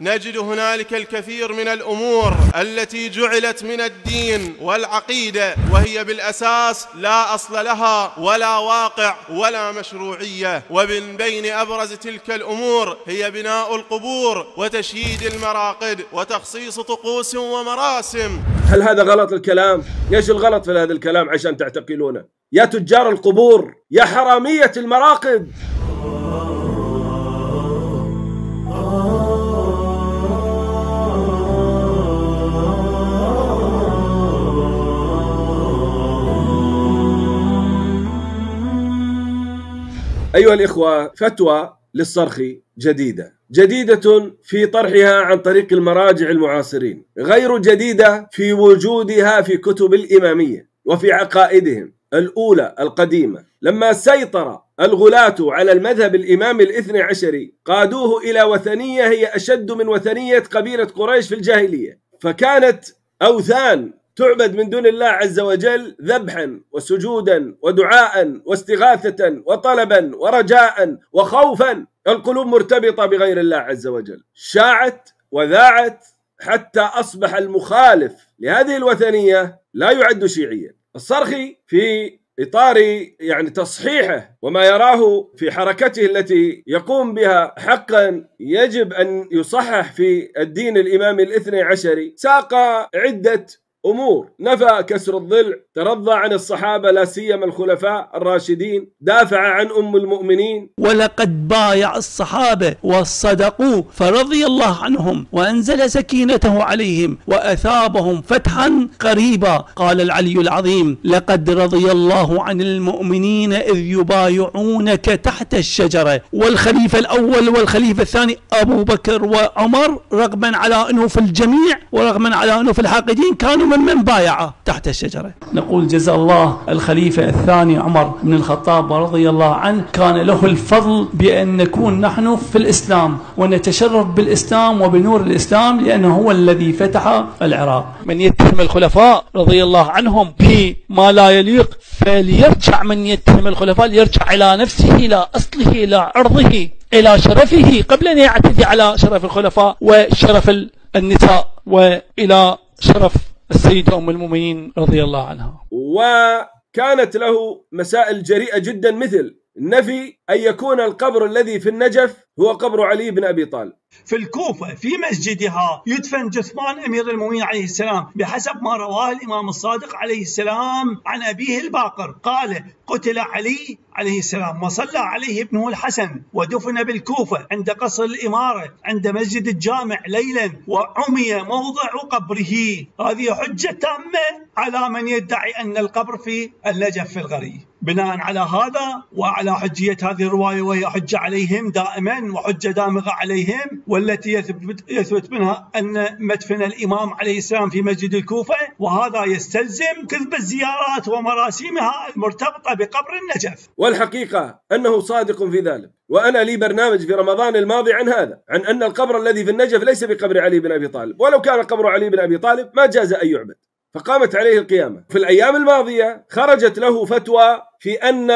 نجد هنالك الكثير من الأمور التي جعلت من الدين والعقيدة وهي بالأساس لا أصل لها ولا واقع ولا مشروعية ومن بين أبرز تلك الأمور هي بناء القبور وتشييد المراقد وتخصيص طقوس ومراسم هل هذا غلط الكلام؟ ايش الغلط في هذا الكلام عشان تعتقلونه؟ يا تجار القبور يا حرامية المراقد أيها الإخوة فتوى للصرخي جديدة جديدة في طرحها عن طريق المراجع المعاصرين غير جديدة في وجودها في كتب الإمامية وفي عقائدهم الأولى القديمة لما سيطر الغلاة على المذهب الإمام الاثني عشري قادوه إلى وثنية هي أشد من وثنية قبيلة قريش في الجاهلية فكانت أوثان تعبد من دون الله عز وجل ذبحا وسجودا ودعاء واستغاثة وطلبا ورجاء وخوفا القلوب مرتبطة بغير الله عز وجل شاعت وذاعت حتى أصبح المخالف لهذه الوثنية لا يعد شيعيا الصرخي في اطار يعني تصحيحه وما يراه في حركته التي يقوم بها حقا يجب ان يصحح في الدين الامامي الاثني عشري ساق عده أمور نفى كسر الضلع ترضى عن الصحابة لا سيما الخلفاء الراشدين دافع عن أم المؤمنين ولقد بايع الصحابة وصدقوا فرضي الله عنهم وأنزل سكينته عليهم وأثابهم فتحا قريبا قال العلي العظيم لقد رضي الله عن المؤمنين إذ يبايعونك تحت الشجرة والخليفة الأول والخليفة الثاني أبو بكر وعمر رغما على أنه في الجميع ورغما على أنه في الحاقدين كانوا معلوما من بايعه تحت الشجرة نقول جزا الله الخليفة الثاني عمر بن الخطاب رضي الله عنه كان له الفضل بأن نكون نحن في الإسلام ونتشرف بالإسلام وبنور الإسلام لأنه هو الذي فتح العراق من يتهم الخلفاء رضي الله عنهم بما لا يليق فليرجع من يتهم الخلفاء ليرجع إلى نفسه إلى أصله إلى عرضه إلى شرفه قبل أن يعتدي على شرف الخلفاء وشرف النساء وإلى شرف السيدة أم المؤمنين رضي الله عنها وكانت له مسائل جريئة جدا مثل نفي أن يكون القبر الذي في النجف هو قبر علي بن ابي طالب في الكوفه في مسجدها يدفن جثمان امير المؤمنين عليه السلام بحسب ما رواه الامام الصادق عليه السلام عن ابيه الباقر قال قتل علي عليه السلام وصلى عليه ابنه الحسن ودفن بالكوفه عند قصر الاماره عند مسجد الجامع ليلا وعمي موضع قبره هذه حجه تامه على من يدعي ان القبر في اللجف في الغريب بناء على هذا وعلى حجية هذه الرواية وهي حجة عليهم دائما وحجة دامغة عليهم والتي يثبت, يثبت منها أن مدفن الإمام عليه السلام في مسجد الكوفة وهذا يستلزم كذب الزيارات ومراسيمها المرتبطة بقبر النجف والحقيقة أنه صادق في ذلك وأنا لي برنامج في رمضان الماضي عن هذا عن أن القبر الذي في النجف ليس بقبر علي بن أبي طالب ولو كان قبر علي بن أبي طالب ما جاز أن يعبد فقامت عليه القيامة في الأيام الماضية خرجت له فتوى في أن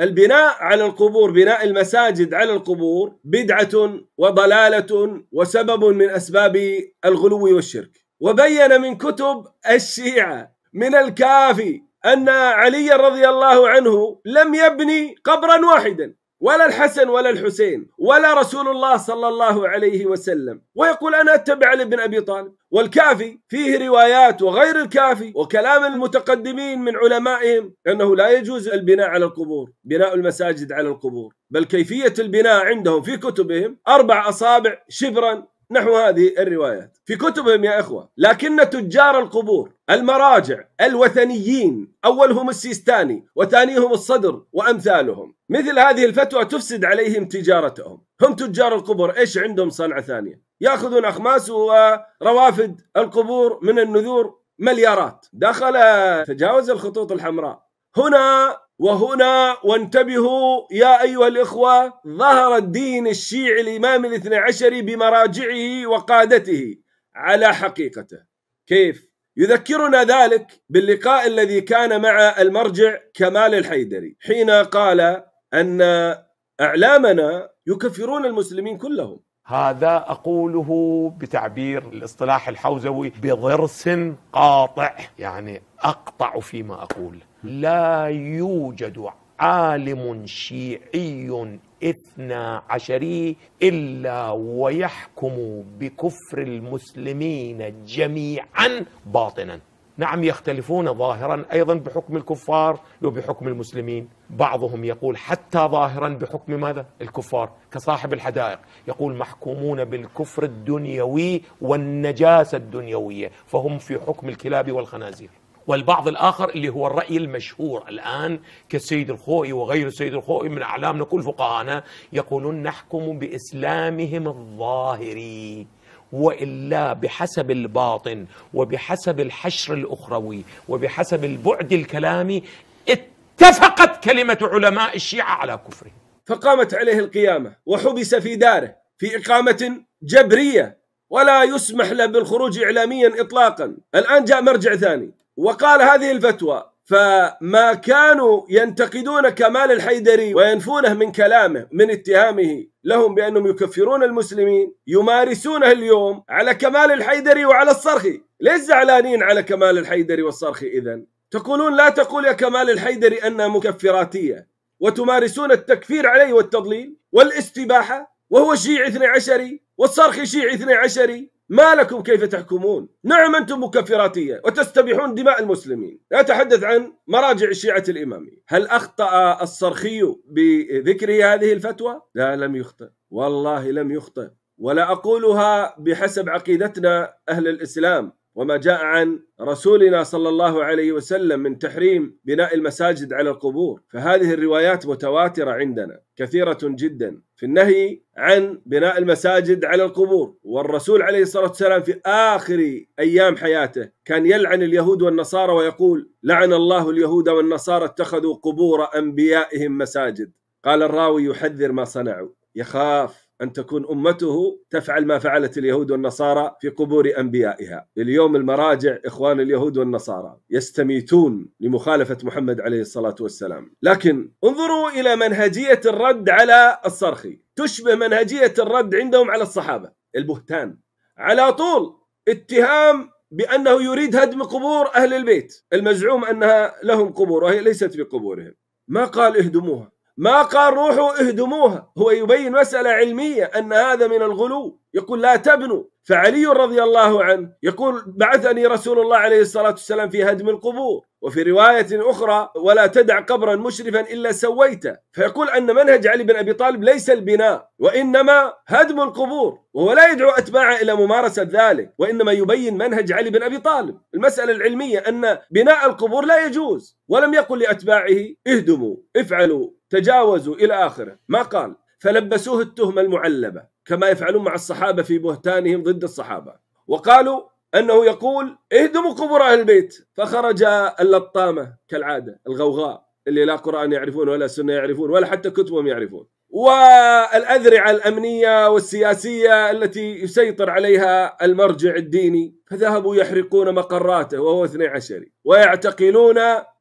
البناء على القبور بناء المساجد على القبور بدعة وضلالة وسبب من أسباب الغلو والشرك وبين من كتب الشيعة من الكافي أن علي رضي الله عنه لم يبني قبرا واحدا ولا الحسن ولا الحسين ولا رسول الله صلى الله عليه وسلم ويقول أنا أتبع لابن أبي طالب والكافي فيه روايات وغير الكافي وكلام المتقدمين من علمائهم أنه لا يجوز البناء على القبور بناء المساجد على القبور بل كيفية البناء عندهم في كتبهم أربع أصابع شبرا نحو هذه الروايات في كتبهم يا إخوة لكن تجار القبور المراجع الوثنيين أولهم السيستاني وثانيهم الصدر وأمثالهم مثل هذه الفتوى تفسد عليهم تجارتهم هم تجار القبور إيش عندهم صنعة ثانية يأخذون أخماس وروافد القبور من النذور مليارات دخل تجاوز الخطوط الحمراء هنا وهنا وانتبهوا يا أيها الإخوة ظهر الدين الشيعي الإمام الاثنى عشري بمراجعه وقادته على حقيقته كيف؟ يذكرنا ذلك باللقاء الذي كان مع المرجع كمال الحيدري حين قال أن أعلامنا يكفرون المسلمين كلهم هذا أقوله بتعبير الاصطلاح الحوزوي بضرس قاطع يعني أقطع فيما أقول لا يوجد عالم شيعي اثنا عشري إلا ويحكم بكفر المسلمين جميعا باطنا نعم يختلفون ظاهرا أيضا بحكم الكفار وبحكم المسلمين بعضهم يقول حتى ظاهرا بحكم ماذا؟ الكفار كصاحب الحدائق يقول محكومون بالكفر الدنيوي والنجاسة الدنيوية فهم في حكم الكلاب والخنازير والبعض الآخر اللي هو الرأي المشهور الآن كالسيد الخوئي وغير السيد الخوئي من أعلامنا كل فقهاءنا يقولون نحكم بإسلامهم الظاهري والا بحسب الباطن وبحسب الحشر الاخروي وبحسب البعد الكلامي اتفقت كلمه علماء الشيعه على كفره فقامت عليه القيامه وحبس في داره في اقامه جبريه ولا يسمح له بالخروج اعلاميا اطلاقا الان جاء مرجع ثاني وقال هذه الفتوى فما كانوا ينتقدون كمال الحيدري وينفونه من كلامه من اتهامه لهم بانهم يكفرون المسلمين يمارسونه اليوم على كمال الحيدري وعلى الصرخي، ليش زعلانين على كمال الحيدري والصرخي اذا؟ تقولون لا تقول يا كمال الحيدري انها مكفراتيه وتمارسون التكفير عليه والتضليل والاستباحه وهو شيعي اثني عشري والصرخي شيعي اثني عشري ما لكم كيف تحكمون نعم أنتم مكفراتية وتستبيحون دماء المسلمين أتحدث عن مراجع الشيعة الإمامية هل أخطأ الصرخي بذكر هذه الفتوى؟ لا لم يخطئ والله لم يخطئ ولا أقولها بحسب عقيدتنا أهل الإسلام وما جاء عن رسولنا صلى الله عليه وسلم من تحريم بناء المساجد على القبور فهذه الروايات متواتره عندنا كثيره جدا في النهي عن بناء المساجد على القبور والرسول عليه الصلاه والسلام في اخر ايام حياته كان يلعن اليهود والنصارى ويقول لعن الله اليهود والنصارى اتخذوا قبور انبيائهم مساجد قال الراوي يحذر ما صنعوا يخاف أن تكون أمته تفعل ما فعلت اليهود والنصارى في قبور أنبيائها اليوم المراجع إخوان اليهود والنصارى يستميتون لمخالفة محمد عليه الصلاة والسلام لكن انظروا إلى منهجية الرد على الصرخي تشبه منهجية الرد عندهم على الصحابة البهتان على طول اتهام بأنه يريد هدم قبور أهل البيت المزعوم أنها لهم قبور وهي ليست في قبورهم ما قال اهدموها ما قال روحوا اهدموها هو يبين مسألة علمية أن هذا من الغلو يقول لا تبنوا فعلي رضي الله عنه يقول بعثني رسول الله عليه الصلاة والسلام في هدم القبور وفي رواية أخرى ولا تدع قبرا مشرفا إلا سويته فيقول أن منهج علي بن أبي طالب ليس البناء وإنما هدم القبور وهو لا يدعو أتباعه إلى ممارسة ذلك وإنما يبين منهج علي بن أبي طالب المسألة العلمية أن بناء القبور لا يجوز ولم يقل لأتباعه اهدموا افعلوا تجاوزوا إلى آخره ما قال فلبسوه التهمة المعلبة كما يفعلون مع الصحابة في بهتانهم ضد الصحابة وقالوا أنه يقول اهدموا قبور أهل البيت فخرج اللطامة كالعادة الغوغاء اللي لا قرآن يعرفون ولا سنة يعرفون ولا حتى كتبهم يعرفون والأذرعة الأمنية والسياسية التي يسيطر عليها المرجع الديني فذهبوا يحرقون مقراته وهو 12 ويعتقلون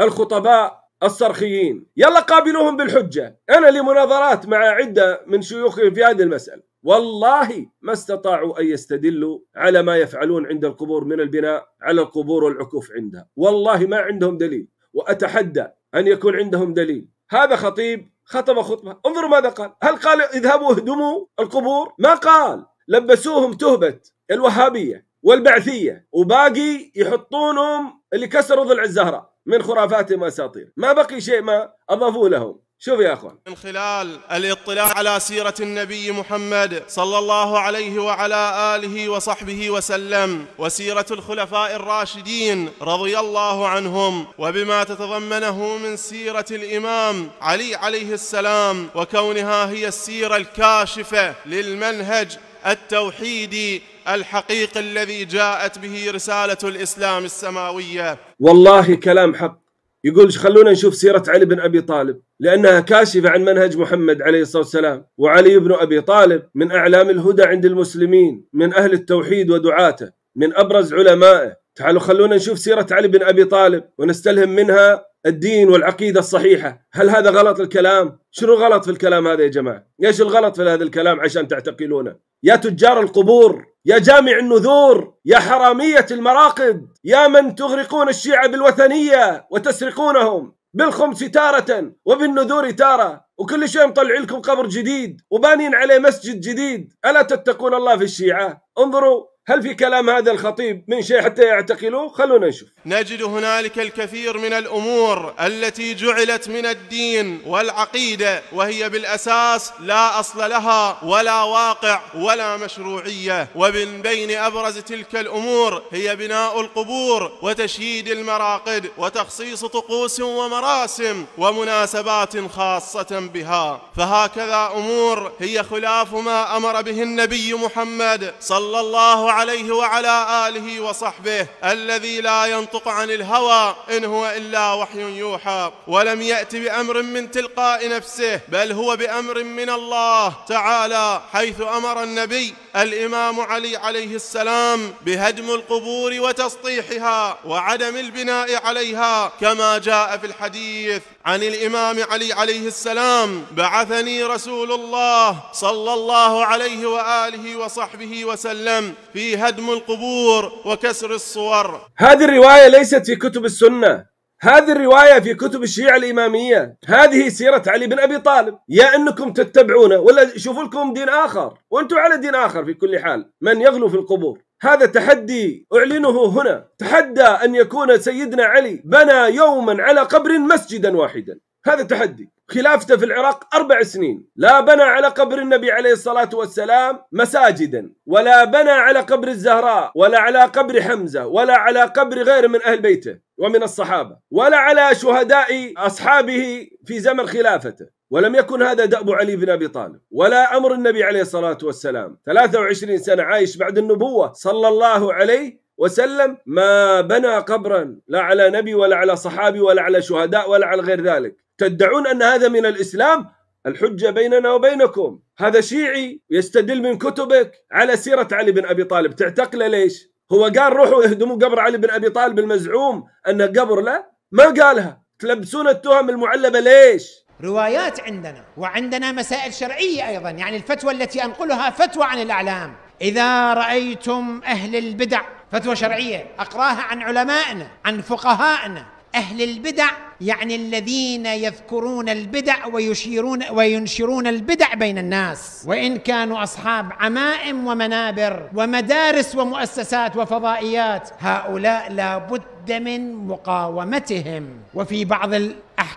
الخطباء الصرخيين يلا قابلوهم بالحجة أنا لي مناظرات مع عدة من شيوخهم في هذه المسألة والله ما استطاعوا أن يستدلوا على ما يفعلون عند القبور من البناء على القبور والعكوف عندها والله ما عندهم دليل وأتحدى أن يكون عندهم دليل هذا خطيب خطب خطبة انظروا ماذا قال هل قال اذهبوا اهدموا القبور ما قال لبسوهم تهبة الوهابية والبعثية وباقي يحطونهم اللي كسروا ضلع الزهراء من خرافات واساطير ما بقي شيء ما أضافوه لهم شوف يا اخوان من خلال الاطلاع على سيره النبي محمد صلى الله عليه وعلى اله وصحبه وسلم وسيره الخلفاء الراشدين رضي الله عنهم وبما تتضمنه من سيره الامام علي عليه السلام وكونها هي السيره الكاشفه للمنهج التوحيدي الحقيق الذي جاءت به رسالة الإسلام السماوية والله كلام حق يقول خلونا نشوف سيرة علي بن أبي طالب لأنها كاشفة عن منهج محمد عليه الصلاة والسلام وعلي بن أبي طالب من أعلام الهدى عند المسلمين من أهل التوحيد ودعاته من أبرز علمائه تعالوا خلونا نشوف سيرة علي بن أبي طالب ونستلهم منها الدين والعقيدة الصحيحة هل هذا غلط الكلام؟ شنو غلط في الكلام هذا يا جماعة؟ ايش الغلط في هذا الكلام عشان تعتقلونه؟ يا تجار القبور يا جامع النذور يا حرامية المراقد يا من تغرقون الشيعة بالوثنية وتسرقونهم بالخمس تارة وبالنذور تارة وكل شيء مطلع لكم قبر جديد وبانين عليه مسجد جديد ألا تتقون الله في الشيعة انظروا هل في كلام هذا الخطيب من شيء حتى يعتقلوه خلونا نشوف نجد هنالك الكثير من الأمور التي جعلت من الدين والعقيدة وهي بالأساس لا أصل لها ولا واقع ولا مشروعية ومن بين أبرز تلك الأمور هي بناء القبور وتشييد المراقد وتخصيص طقوس ومراسم ومناسبات خاصة بها فهكذا أمور هي خلاف ما أمر به النبي محمد صلى الله عليه عليه وعلى آله وصحبه الذي لا ينطق عن الهوى إن هو إلا وحي يوحى ولم يأت بأمر من تلقاء نفسه بل هو بأمر من الله تعالى حيث أمر النبي الإمام علي عليه السلام بهدم القبور وتسطيحها وعدم البناء عليها كما جاء في الحديث عن الإمام علي عليه السلام بعثني رسول الله صلى الله عليه وآله وصحبه وسلم في هدم القبور وكسر الصور هذه الرواية ليست في كتب السنة هذه الرواية في كتب الشيعة الإمامية هذه سيرة علي بن أبي طالب يا أنكم تتبعونه ولا شوفوا لكم دين آخر وأنتم على دين آخر في كل حال من يغلو في القبور هذا تحدي أعلنه هنا تحدى أن يكون سيدنا علي بنى يوما على قبر مسجدا واحدا هذا تحدي خلافته في العراق أربع سنين لا بنى على قبر النبي عليه الصلاة والسلام مساجدا ولا بنى على قبر الزهراء ولا على قبر حمزة ولا على قبر غير من أهل بيته ومن الصحابة ولا على شهداء أصحابه في زمن خلافته ولم يكن هذا دأب علي بن أبي طالب ولا أمر النبي عليه الصلاة والسلام 23 سنة عايش بعد النبوة صلى الله عليه وسلم ما بنى قبرا لا على نبي ولا على صحابي ولا على شهداء ولا على غير ذلك تدعون أن هذا من الإسلام الحجة بيننا وبينكم هذا شيعي يستدل من كتبك على سيرة علي بن أبي طالب تعتقله ليش هو قال روحوا اهدموا قبر علي بن أبي طالب المزعوم أنه قبر لا ما قالها تلبسون التهم المعلبة ليش روايات عندنا وعندنا مسائل شرعيه ايضا يعني الفتوى التي انقلها فتوى عن الاعلام اذا رايتم اهل البدع فتوى شرعيه اقراها عن علمائنا عن فقهائنا اهل البدع يعني الذين يذكرون البدع ويشيرون وينشرون البدع بين الناس وان كانوا اصحاب عمائم ومنابر ومدارس ومؤسسات وفضائيات هؤلاء لابد من مقاومتهم وفي بعض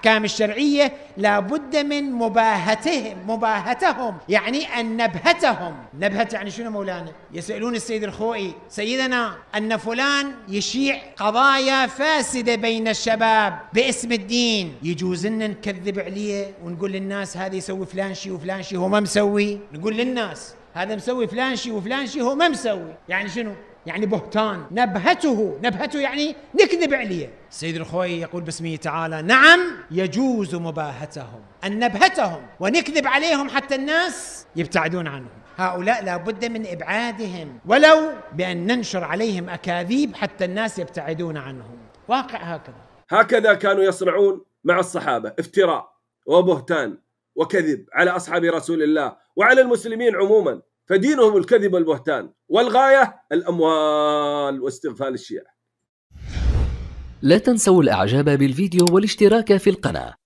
الأحكام الشرعية لابد من مباهتهم مباهتهم يعني أن نبهتهم نبهت يعني شنو مولانا يسألون السيد الخوئي سيدنا أن فلان يشيع قضايا فاسدة بين الشباب باسم الدين يجوز لنا نكذب عليه ونقول للناس هذا يسوي فلان شي وفلان شي هو ما مسوي نقول للناس هذا مسوي فلان شي وفلان شي هو ما مسوي يعني شنو يعني بهتان نبهته نبهته يعني نكذب عليه سيد الخوي يقول باسمه تعالى نعم يجوز مباهتهم أن نبهتهم ونكذب عليهم حتى الناس يبتعدون عنهم هؤلاء لابد من إبعادهم ولو بأن ننشر عليهم أكاذيب حتى الناس يبتعدون عنهم واقع هكذا هكذا كانوا يصنعون مع الصحابة افتراء وبهتان وكذب على أصحاب رسول الله وعلى المسلمين عموماً فدينهم الكذب والبهتان والغاية الأموال واستغفال الشيعة لا تنسوا الإعجاب بالفيديو والاشتراك في القناة